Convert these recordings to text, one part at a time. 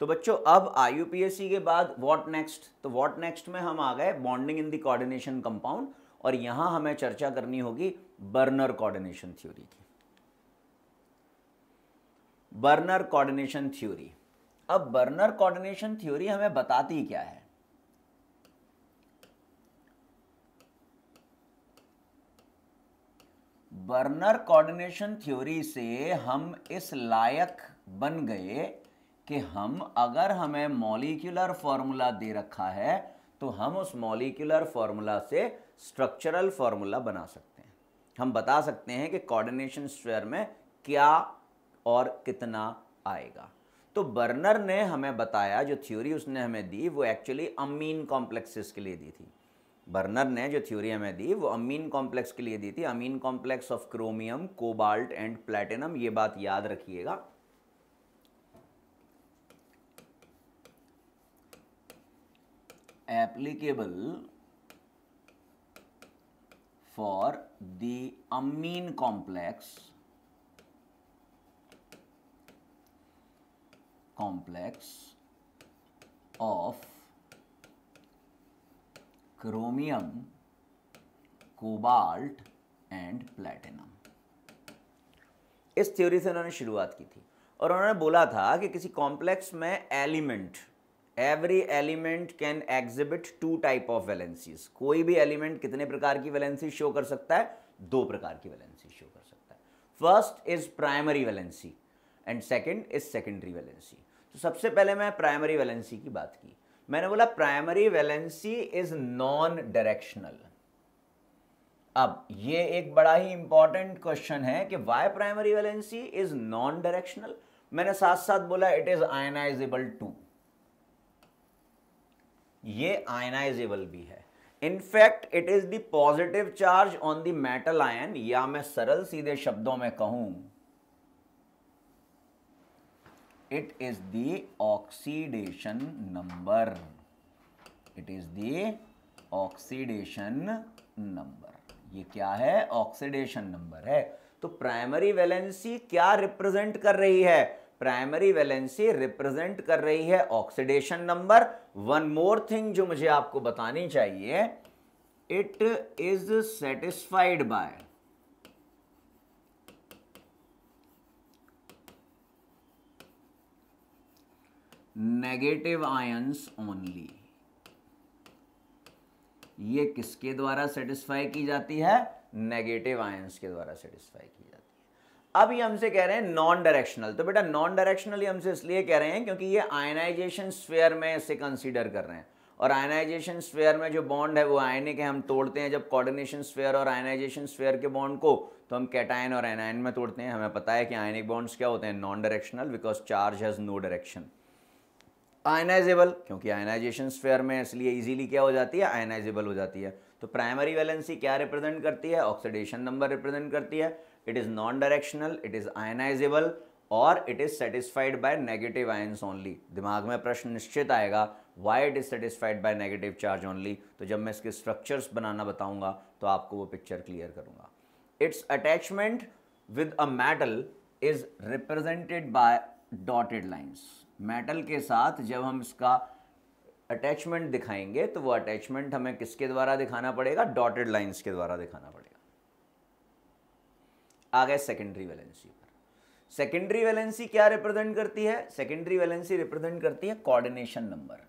तो बच्चों अब आई के बाद वॉट नेक्स्ट तो वॉट नेक्स्ट में हम आ गए bonding in the coordination compound और यहां हमें चर्चा करनी होगी बर्नर कोऑर्डिनेशन थ्योरी की बर्नर कोऑर्डिनेशन थ्योरी अब बर्नर कोऑर्डिनेशन थ्योरी हमें बताती क्या है बर्नर कोऑर्डिनेशन थ्योरी से हम इस लायक बन गए कि हम अगर हमें मॉलिक्यूलर फॉर्मूला दे रखा है तो हम उस मॉलिक्यूलर फॉर्मूला से स्ट्रक्चरल फॉर्मूला बना सकते हैं हम बता सकते हैं कि कोऑर्डिनेशन स्क्वायर में क्या और कितना आएगा तो बर्नर ने हमें बताया जो थ्योरी उसने हमें दी वो एक्चुअली अमीन कॉम्प्लेक्सेस के लिए दी थी बर्नर ने जो थ्योरी हमें दी वो अमीन कॉम्प्लेक्स के लिए दी थी ammine complex of chromium cobalt and platinum ये बात याद रखिएगा applicable for the ammine complex complex of chromium cobalt and platinum इस थ्योरी से उन्होंने शुरुआत की थी और उन्होंने बोला था कि किसी कॉम्प्लेक्स में element every element can exhibit two type of valencies कोई भी एलिमेंट कितने प्रकार की वैलेंसी शो कर सकता है दो प्रकार की वैलेंसी शो कर सकता है first is primary valency and second is secondary valency तो सबसे पहले मैं प्राइमरी वैलेंसी की बात की मैंने बोला primary valency is non directional अब ये एक बड़ा ही इंपॉर्टेंट क्वेश्चन है कि why primary valency is non directional मैंने साथ साथ बोला इट इज आयनाइजेबल टू ये आयनाइजेबल भी है in fact it is the positive charge on the metal ion या मैं सरल सीधे शब्दों में कहूं it is the oxidation number it is the oxidation number ये क्या है ऑक्सीडेशन नंबर है तो प्राइमरी वैलेंसी क्या रिप्रेजेंट कर रही है प्राइमरी वैलेंसी रिप्रेजेंट कर रही है oxidation number one more thing जो मुझे आपको बतानी चाहिए it is satisfied by negative ions only ये किसके द्वारा सेटिस्फाई की जाती है नेगेटिव आयंस के द्वारा सेटिस्फाई की अब ये हमसे कह रहे हैं नॉन डायरेक्शनल तो बेटा नॉन डायरेक्शनल हमसे इसलिए कह रहे हैं क्योंकि ये आयनाइजेशन स्फेयर में इसे कंसीडर कर रहे हैं और आयनाइजेशन स्फेयर में जो बॉन्ड है वो आयनिक है हम तोड़ते हैं जब कोऑर्डिनेशन स्फेयर और आयनाइजेशन स्फेयर के बॉन्ड को तो हम कैटाइन और एनाइन में तोड़ते हैं हमें पता है कि आयनिक बॉन्ड्स क्या होते हैं non directional because charge has no direction ionisable क्योंकि आयनाइजेशन स्फेयर में इसलिए इजीली क्या हो जाती है आयनाइजेबल हो जाती है तो प्राइमरी वैलेंसी क्या रिप्रेजेंट करती है ऑक्सीडेशन नंबर रिप्रेजेंट करती है it is non directional it is ionisable और it is satisfied by negative ions only दिमाग में प्रश्न निश्चित आएगा why it is satisfied by negative charge only तो जब मैं इसके स्ट्रक्चर्स बनाना बताऊंगा तो आपको वो पिक्चर क्लियर करूंगा it's attachment with a metal is represented by dotted lines metal के साथ जब हम इसका अटैचमेंट दिखाएंगे तो वो अटैचमेंट हमें किसके द्वारा दिखाना पड़ेगा डॉटेड लाइन्स के द्वारा दिखाना पड़ेगा आ गए सेकेंडरी वैलेंसी पर सेकेंडरी वैलेंसी क्या रिप्रेजेंट करती है सेकेंडरी वैलेंसी रिप्रेजेंट करती है कोऑर्डिनेशन नंबर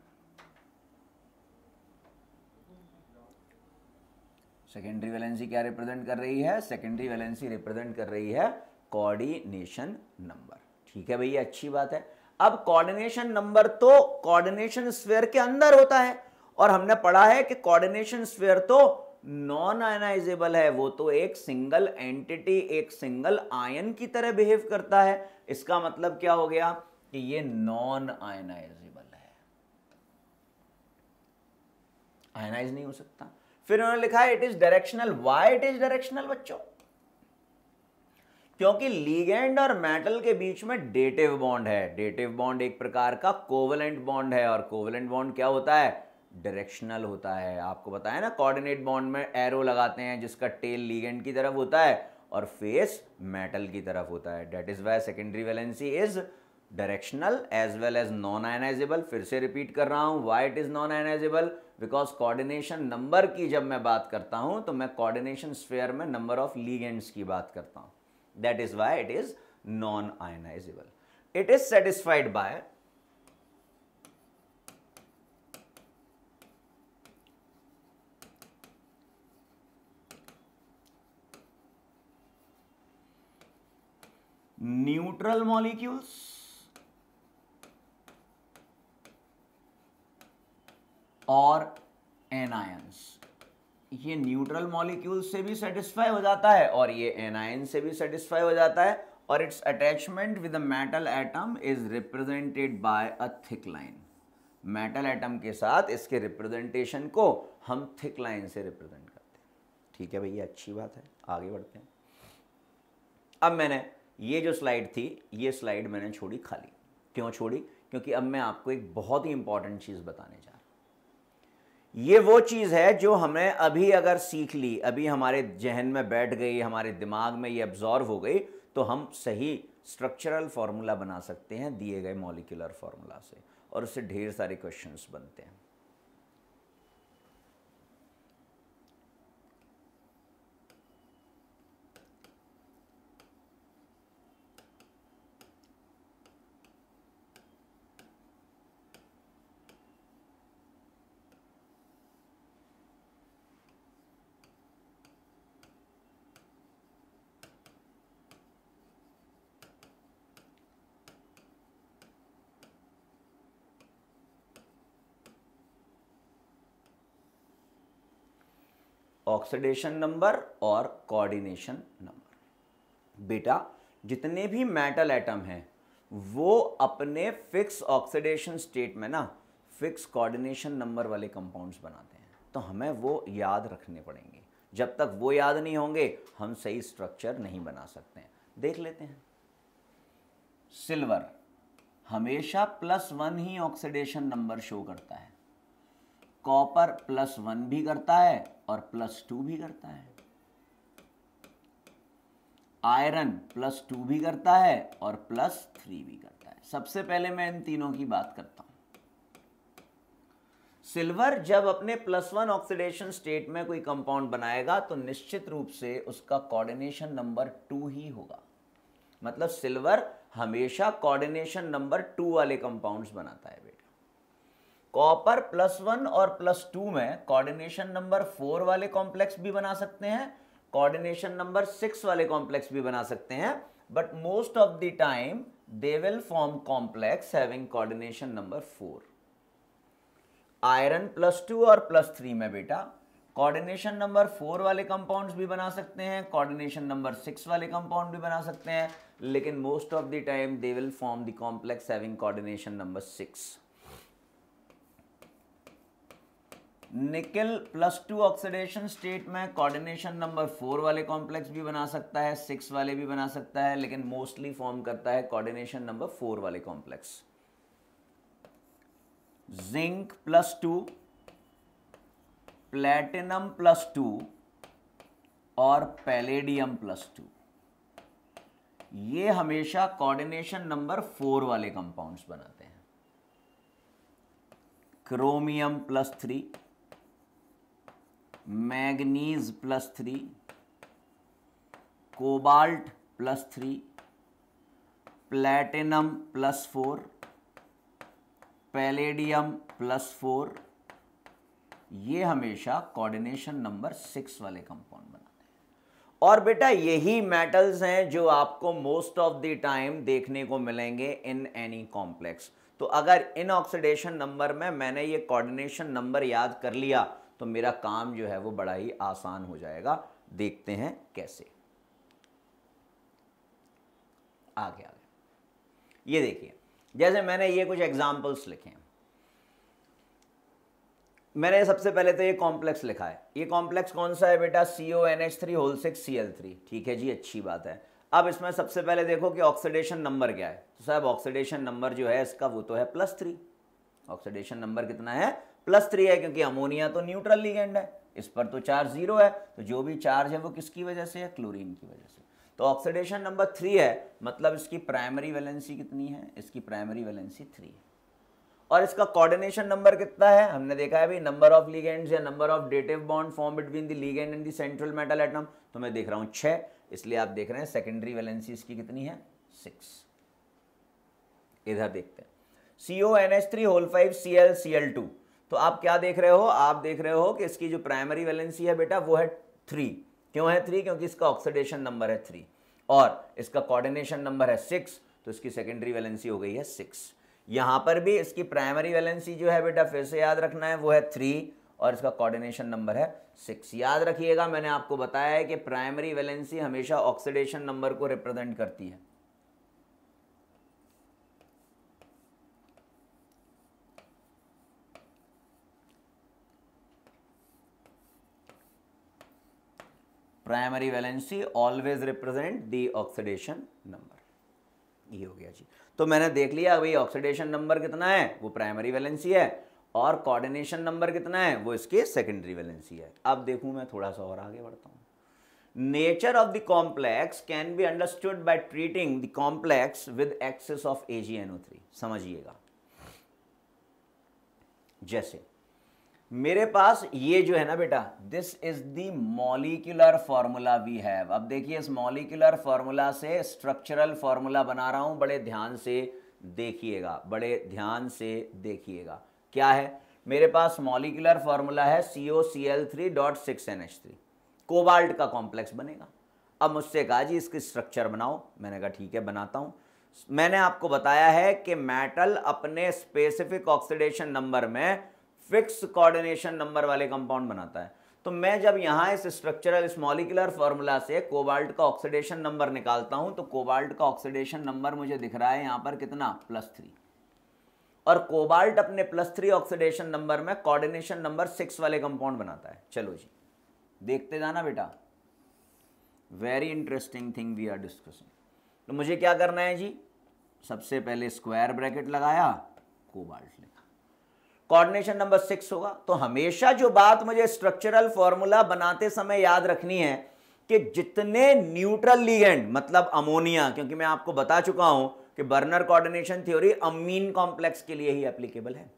सेकेंडरी वैलेंसी क्या रिप्रेजेंट कर रही है सेकेंडरी वैलेंसी रिप्रेजेंट कर रही है कोऑर्डिनेशन नंबर ठीक है भैया अच्छी बात है अब कोऑर्डिनेशन नंबर तो कोऑर्डिनेशन स्फीयर के अंदर होता है और हमने पढ़ा है कि कोऑर्डिनेशन स्फीयर तो नॉन आयनाइजेबल है वो तो एक सिंगल एंटिटी एक सिंगल आयन की तरह बिहेव करता है इसका मतलब क्या हो गया कि ये नॉन आयनाइजेबल है आयनाइज नहीं हो सकता फिर उन्होंने लिखा है it is directional why it is directional बच्चों क्योंकि लीगेंड और मेटल के बीच में डेटिव बॉन्ड है डेटिव बॉन्ड एक प्रकार का कोवलेंट बॉन्ड है और कोवलेंट बॉन्ड क्या होता है डायरेक्शनल होता है आपको बताया ना कोऑर्डिनेट बॉन्ड में एरो लगाते हैं जिसका टेल लीगेंड की तरफ होता है और फेस मेटल की तरफ होता है that is why secondary valency is directional as well as non ionisable फिर से रिपीट कर रहा हूँ why it is non ionisable because coordination number की जब मैं बात करता हूँ तो मैं कोऑर्डिनेशन स्फेयर में नंबर ऑफ लीगेंड्स की बात करता हूँ that is why it is non ionisable it is satisfied by neutral molecules और एनायंस ये न्यूट्रल मॉलिक्यूल से भी सेटिस्फाई हो जाता है और ये एनायन से भी सेटिस्फाई हो जाता है और it's attachment with metal atom is represented by a thick line metal atom के साथ इसके रिप्रेजेंटेशन को हम थिक लाइन से रिप्रेजेंट करते हैं ठीक है भैया अच्छी बात है आगे बढ़ते हैं अब मैंने ये जो स्लाइड थी ये स्लाइड मैंने छोड़ी खाली क्यों छोड़ी क्योंकि अब मैं आपको एक बहुत ही इंपॉर्टेंट चीज़ बताने जा रहा ये वो चीज़ है जो हमें अभी अगर सीख ली अभी हमारे जहन में बैठ गई हमारे दिमाग में ये एब्जॉर्व हो गई तो हम सही स्ट्रक्चरल फार्मूला बना सकते हैं दिए गए मॉलिकुलर फार्मूला से और उससे ढेर सारे क्वेश्चंस बनते हैं ऑक्सीडेशन नंबर और कोऑर्डिनेशन नंबर बेटा जितने भी मेटल एटम हैं वो अपने फिक्स ऑक्सीडेशन स्टेट में ना फिक्स कोऑर्डिनेशन नंबर वाले कंपाउंड्स बनाते हैं तो हमें वो याद रखने पड़ेंगे जब तक वो याद नहीं होंगे हम सही स्ट्रक्चर नहीं बना सकते हैं देख लेते हैं सिल्वर हमेशा प्लस वन ही ऑक्सीडेशन नंबर शो करता है कॉपर प्लस वन भी करता है और प्लस टू भी करता है आयरन प्लस टू भी करता है और प्लस थ्री भी करता है सबसे पहले मैं इन तीनों की बात करता हूं सिल्वर जब अपने प्लस वन ऑक्सीडेशन स्टेट में कोई कंपाउंड बनाएगा तो निश्चित रूप से उसका कोऑर्डिनेशन नंबर टू ही होगा मतलब सिल्वर हमेशा कोऑर्डिनेशन नंबर टू वाले कंपाउंड्स बनाता है बेटा कॉपर प्लस वन और प्लस टू में कोऑर्डिनेशन नंबर फोर वाले कॉम्प्लेक्स भी बना सकते हैं कोऑर्डिनेशन नंबर सिक्स वाले कॉम्प्लेक्स भी बना सकते हैं but most of the time they will form complex having coordination number four iron plus two और प्लस थ्री में बेटा कोऑर्डिनेशन नंबर फोर वाले कंपाउंड्स भी बना सकते हैं कोऑर्डिनेशन नंबर सिक्स वाले कंपाउंड भी बना सकते हैं लेकिन most of the time they will form the complex having coordination number six nickel plus two oxidation state में कोऑर्डिनेशन नंबर फोर वाले कॉम्प्लेक्स भी बना सकता है सिक्स वाले भी बना सकता है लेकिन मोस्टली फॉर्म करता है कोऑर्डिनेशन नंबर फोर वाले complex zinc plus two platinum plus two और पैलेडियम प्लस टू ये हमेशा कोऑर्डिनेशन नंबर फोर वाले कंपाउंड्स बनाते हैं chromium plus three manganese plus three cobalt plus three platinum plus four palladium plus four ये हमेशा coordination number six वाले compound बनाते हैं और बेटा यही मेटल्स हैं जो आपको मोस्ट ऑफ द टाइम देखने को मिलेंगे इन एनी कॉम्प्लेक्स तो अगर इन ऑक्सीडेशन नंबर में मैंने ये कोऑर्डिनेशन नंबर याद कर लिया तो मेरा काम जो है वो बड़ा ही आसान हो जाएगा देखते हैं कैसे आगे आगे ये देखिए जैसे मैंने ये कुछ एग्जाम्पल्स लिखे हैं मैंने सबसे पहले तो ये कॉम्प्लेक्स लिखा है ये कॉम्प्लेक्स कौन सा है बेटा C O N H three whole six C L three ठीक है जी अच्छी बात है अब इसमें सबसे पहले देखो कि ऑक्सीडेशन नंबर क्या है तो साहब ऑक्सीडेशन नंबर जो है इसका वो तो है प्लस थ्री ऑक्सीडेशन नंबर कितना है प्लस थ्री है क्योंकि अमोनिया तो न्यूट्रल लिगेंड है इस पर तो चार्ज जीरो है तो जो भी चार्ज है वो किसकी वजह से है क्लोरीन की वजह से तो ऑक्सीडेशन नंबर थ्री है मतलब इसकी प्राइमरी वैलेंसी कितनी है इसकी प्राइमरी वैलेंसी थ्री है और इसका कोऑर्डिनेशन नंबर कितना है हमने देखा है भाई नंबर ऑफ लिगेंड्स या number of dative bond form between the ligand and the central metal atom तो मैं देख रहा हूं छह इसलिए आप देख रहे हैं सेकेंडरी वैलेंसी इसकी कितनी है सिक्स इधर देखते हैं C O N H three whole five C L C L two तो आप क्या देख रहे हो आप देख रहे हो कि इसकी जो प्राइमरी वैलेंसी है बेटा वो है थ्री क्यों है थ्री क्योंकि इसका ऑक्सीडेशन नंबर है थ्री और इसका कोऑर्डिनेशन नंबर है सिक्स तो इसकी सेकेंडरी वैलेंसी हो गई है सिक्स यहाँ पर भी इसकी प्राइमरी वैलेंसी जो है बेटा फिर से याद रखना है वो है थ्री और इसका कोऑर्डिनेशन नंबर है सिक्स याद रखिएगा मैंने आपको बताया है कि प्राइमरी वैलेंसी हमेशा ऑक्सीडेशन नंबर को रिप्रेजेंट करती है primary valency always represent the oxidation number. ये हो गया जी तो मैंने देख लिया भाई ऑक्सीडेशन नंबर कितना है वो प्राइमरी वैलेंसी है और कोऑर्डिनेशन नंबर कितना है वो इसके सेकेंडरी वैलेंसी है अब देखूं मैं थोड़ा सा और आगे बढ़ता हूं nature of the complex can be understood by treating the complex with excess of AgNO3 समझिएगा जैसे मेरे पास ये जो है ना बेटा this is molecular formula we have अब देखिए इस मॉलिकुलर फॉर्मूला से स्ट्रक्चरल फॉर्मूला बना रहा हूं बड़े ध्यान से देखिएगा बड़े ध्यान से देखिएगा क्या है मेरे पास मॉलिकुलर फॉर्मूला है C O C L three dot six N H three cobalt का कॉम्प्लेक्स बनेगा अब मुझसे कहा जी इसकी स्ट्रक्चर बनाओ मैंने कहा ठीक है बनाता हूं मैंने आपको बताया है कि मेटल अपने स्पेसिफिक ऑक्सीडेशन नंबर में फिक्स कोऑर्डिनेशन नंबर वाले कंपाउंड बनाता है तो मैं जब यहाँ इस स्ट्रक्चरल इस मॉलिकुलर फॉर्मूला से कोबाल्ट का ऑक्सीडेशन नंबर निकालता हूँ तो कोबाल्ट का ऑक्सीडेशन नंबर मुझे दिख रहा है यहाँ पर कितना प्लस थ्री और कोबाल्ट अपने प्लस थ्री ऑक्सीडेशन नंबर में कोऑर्डिनेशन नंबर सिक्स वाले कंपाउंड बनाता है चलो जी देखते जाना बेटा very interesting thing we are discussing तो मुझे क्या करना है जी सबसे पहले स्क्वायर ब्रैकेट लगाया कोबाल्ट लिखा कोऑर्डिनेशन नंबर सिक्स होगा तो हमेशा जो बात मुझे स्ट्रक्चरल फॉर्मूला बनाते समय याद रखनी है कि जितने न्यूट्रल लिगेंड मतलब अमोनिया क्योंकि मैं आपको बता चुका हूं कि Werner coordination theory ammine complex के लिए ही एप्लीकेबल है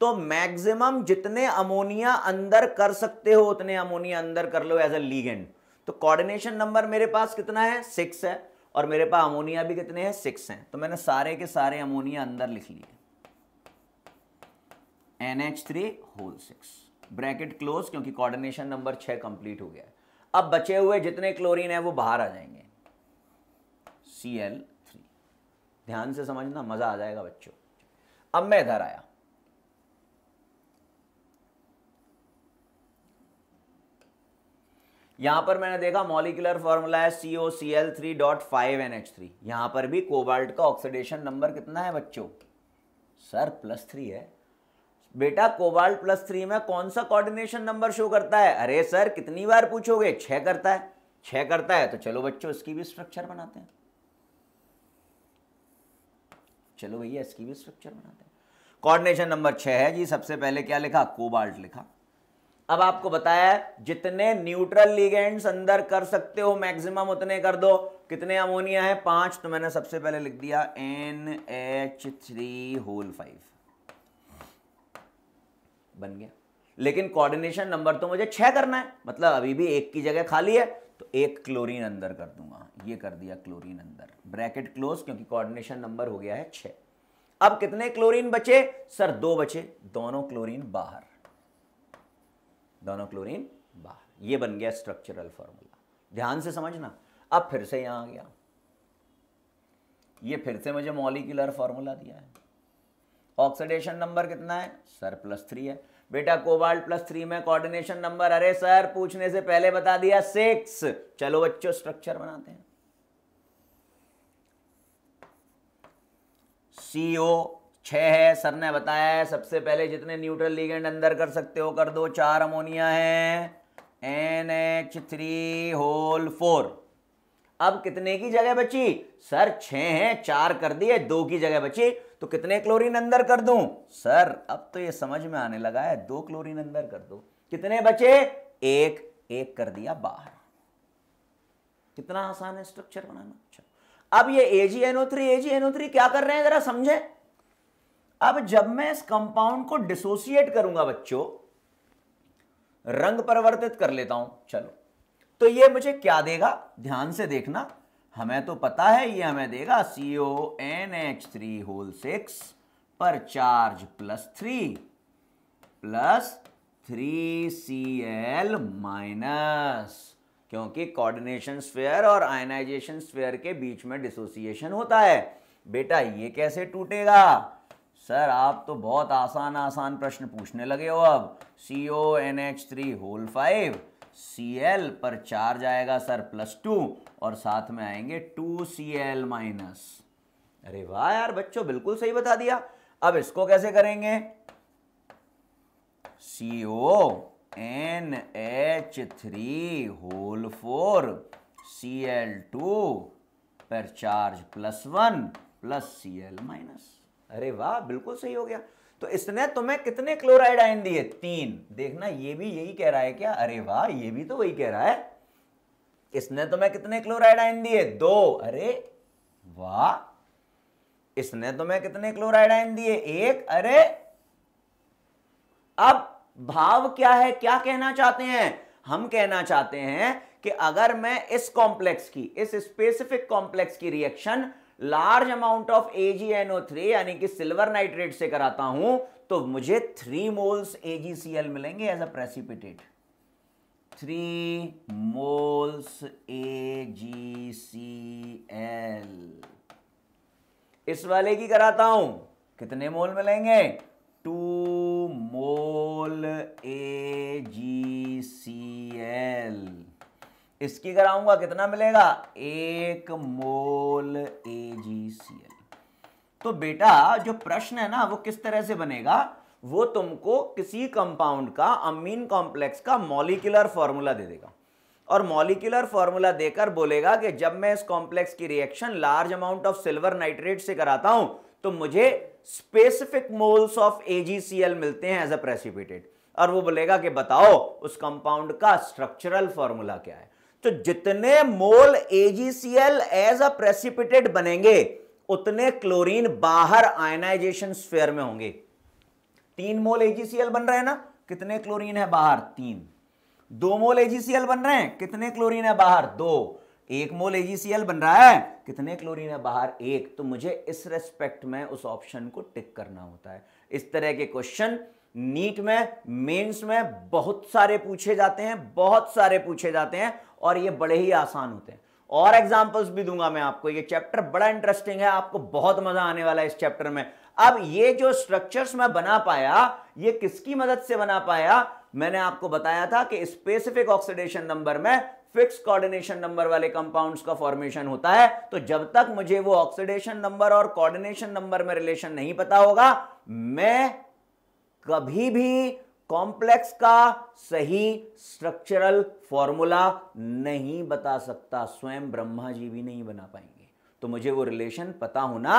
तो मैक्सिमम जितने अमोनिया अंदर कर सकते हो उतने अमोनिया अंदर कर लो एज ए लीगेंड तो कोऑर्डिनेशन नंबर मेरे पास कितना है सिक्स है और मेरे पास अमोनिया भी कितने हैं सिक्स हैं तो मैंने सारे के सारे अमोनिया अंदर लिख लिए N H three whole six bracket close क्योंकि कोऑर्डिनेशन नंबर छह कंप्लीट हो गया अब बचे हुए जितने क्लोरीन है वो बाहर आ जाएंगे सी एल थ्री ध्यान से समझना मज़ा आ जाएगा बच्चों अब मैं इधर आया यहां पर मैंने देखा मॉलिकुलर फॉर्मूला है C O C L three dot five N H three यहां पर भी कोबाल्ट का ऑक्सीडेशन नंबर कितना है बच्चों सर प्लस थ्री है बेटा कोबाल्ट प्लस थ्री में कौन सा कोऑर्डिनेशन नंबर शो करता है अरे सर कितनी बार पूछोगे छह करता है छह करता है तो चलो बच्चों इसकी भी स्ट्रक्चर बनाते हैं चलो भैया इसकी भी स्ट्रक्चर बनाते हैं कोऑर्डिनेशन नंबर छह है जी सबसे पहले क्या लिखा कोबाल्ट लिखा अब आपको बताया जितने न्यूट्रल लिगेंड्स अंदर कर सकते हो मैक्सिमम उतने कर दो कितने अमोनिया है पांच तो मैंने सबसे पहले लिख दिया N H three whole five बन गया लेकिन कोऑर्डिनेशन नंबर तो मुझे छः करना है मतलब अभी भी एक की जगह खाली है तो एक क्लोरीन अंदर कर दूंगा ये कर दिया क्लोरीन अंदर ब्रैकेट क्लोज क्योंकि कोऑर्डिनेशन नंबर हो गया है छः अब कितने क्लोरीन बचे सर दो बचे दोनों क्लोरीन बाहर दोनों क्लोरीन बाहर ये बन गया स्ट्रक्चरल फॉर्मूला ध्यान से समझना अब फिर से यहां आ गया ये फिर से मुझे मॉलिक्यूलर फॉर्मूला दिया है ऑक्सीडेशन नंबर कितना है सर प्लस थ्री है बेटा कोबाल्ट प्लस थ्री में कोऑर्डिनेशन नंबर अरे सर पूछने से पहले बता दिया सिक्स चलो बच्चों स्ट्रक्चर बनाते हैं सीओ छ है सर ने बताया है सबसे पहले जितने न्यूट्रल लिगेंड अंदर कर सकते हो कर दो चार अमोनिया है N H three whole four अब कितने की जगह बची सर छः हैं चार कर दिए दो की जगह बची तो कितने क्लोरीन अंदर कर दूं सर अब तो ये समझ में आने लगा है दो क्लोरीन अंदर कर दो कितने बचे एक एक कर दिया बाहर कितना आसान है स्ट्रक्चर बनाना अच्छा अब ये AgNO3 AgNO3 क्या कर रहे हैं जरा समझे अब जब मैं इस कंपाउंड को डिसोसिएट करूंगा बच्चों रंग परिवर्तित कर लेता हूं चलो तो ये मुझे क्या देगा ध्यान से देखना हमें तो पता है ये हमें देगा C O N H three whole six पर charge plus three plus three C L minus क्योंकि कोऑर्डिनेशन स्फेयर और आयनाइजेशन स्फेयर के बीच में डिसोसिएशन होता है बेटा ये कैसे टूटेगा सर आप तो बहुत आसान आसान प्रश्न पूछने लगे हो अब C O N H three whole five C L पर चार्ज आएगा सर प्लस टू और साथ में आएंगे टू सी एल माइनस अरे वाह यार बच्चों बिल्कुल सही बता दिया अब इसको कैसे करेंगे C O N H three whole four C L two पर charge plus one plus C L minus अरे वाह बिल्कुल सही हो गया तो इसने तुम्हें कितने क्लोराइड आयन दिए तीन देखना ये भी यही कह रहा है क्या अरे वाह ये भी तो वही कह रहा है इसने तुम्हें कितने क्लोराइड आयन दिए दो अरे वाह इसने तुम्हें कितने क्लोराइड आयन दिए एक अरे अब भाव क्या है क्या कहना चाहते हैं हम कहना चाहते हैं कि अगर मैं इस कॉम्प्लेक्स की इस स्पेसिफिक कॉम्प्लेक्स की reaction large amount of three यानी कि सिल्वर नाइट्रेट से कराता हूं तो मुझे थ्री मोल्स एल मिलेंगे as a precipitate three moles L इस वाले की कराता हूं कितने मोल मिलेंगे to mole A ji C L इसकी कराऊंगा कितना मिलेगा एक मोल एजीसीएल तो बेटा जो प्रश्न है ना वो किस तरह से बनेगा वो तुमको किसी कंपाउंड का अमीन कॉम्प्लेक्स का मॉलिकुलर फॉर्मूला दे देगा और मॉलिकुलर फॉर्मूला देकर बोलेगा कि जब मैं इस कॉम्प्लेक्स की reaction large amount of silver nitrate से कराता हूं तो मुझे स्पेसिफिक मोल्स ऑफ एजीसीएल मिलते हैं एज अ प्रेसिपिटेट और वो बोलेगा कि बताओ उस कंपाउंड का स्ट्रक्चरल फॉर्मूला क्या है तो जितने mole AgCl as a precipitate बनेंगे उतने क्लोरीन बाहर आयनाइजेशन स्फेयर में होंगे तीन मोल एजीसीएल बन रहे हैं ना कितने क्लोरीन है बाहर तीन दो मोल एजीसीएल बन रहे हैं कितने क्लोरीन है बाहर दो एक मोल एजीसीएल बन रहा है कितने क्लोरीन है बाहर एक तो मुझे इस रेस्पेक्ट में उस ऑप्शन को टिक करना होता है इस तरह के क्वेश्चन नीट में मेंस में बहुत सारे पूछे जाते हैं बहुत सारे पूछे जाते हैं और ये बड़े ही आसान होते हैं और एग्जाम्पल्स भी दूंगा मैं आपको ये चैप्टर बड़ा इंटरेस्टिंग है आपको बहुत मजा आने वाला है इस चैप्टर में अब ये जो स्ट्रक्चर्स मैं बना पाया ये किसकी मदद से बना पाया मैंने आपको बताया था कि स्पेसिफिक ऑक्सीडेशन नंबर में फिक्स कोऑर्डिनेशन नंबर वाले कंपाउंड्स का फॉर्मेशन होता है तो जब तक मुझे वो ऑक्सीडेशन नंबर और कोऑर्डिनेशन नंबर में रिलेशन नहीं पता होगा मैं कभी भी कॉम्प्लेक्स का सही स्ट्रक्चरल फॉर्मूला नहीं बता सकता स्वयं ब्रह्मा जी भी नहीं बना पाएंगे तो मुझे वो रिलेशन पता होना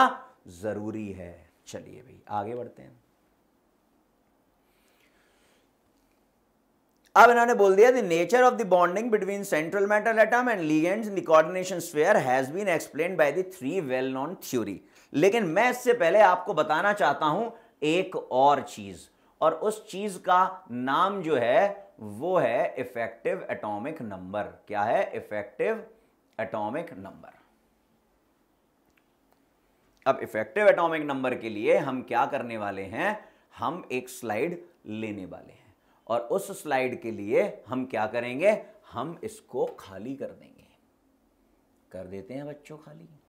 जरूरी है चलिए भाई आगे बढ़ते हैं अब इन्होंने बोल दिया the nature of the bonding between central matter atom and ligands in the coordination sphere has been explain by the three well known theory लेकिन मैं इससे पहले आपको बताना चाहता हूं एक और चीज और उस चीज का नाम जो है वो है इफेक्टिव एटॉमिक नंबर क्या है इफेक्टिव एटॉमिक नंबर अब इफेक्टिव एटॉमिक नंबर के लिए हम क्या करने वाले हैं हम एक स्लाइड लेने वाले हैं और उस स्लाइड के लिए हम क्या करेंगे हम इसको खाली कर देंगे कर देते हैं बच्चों खाली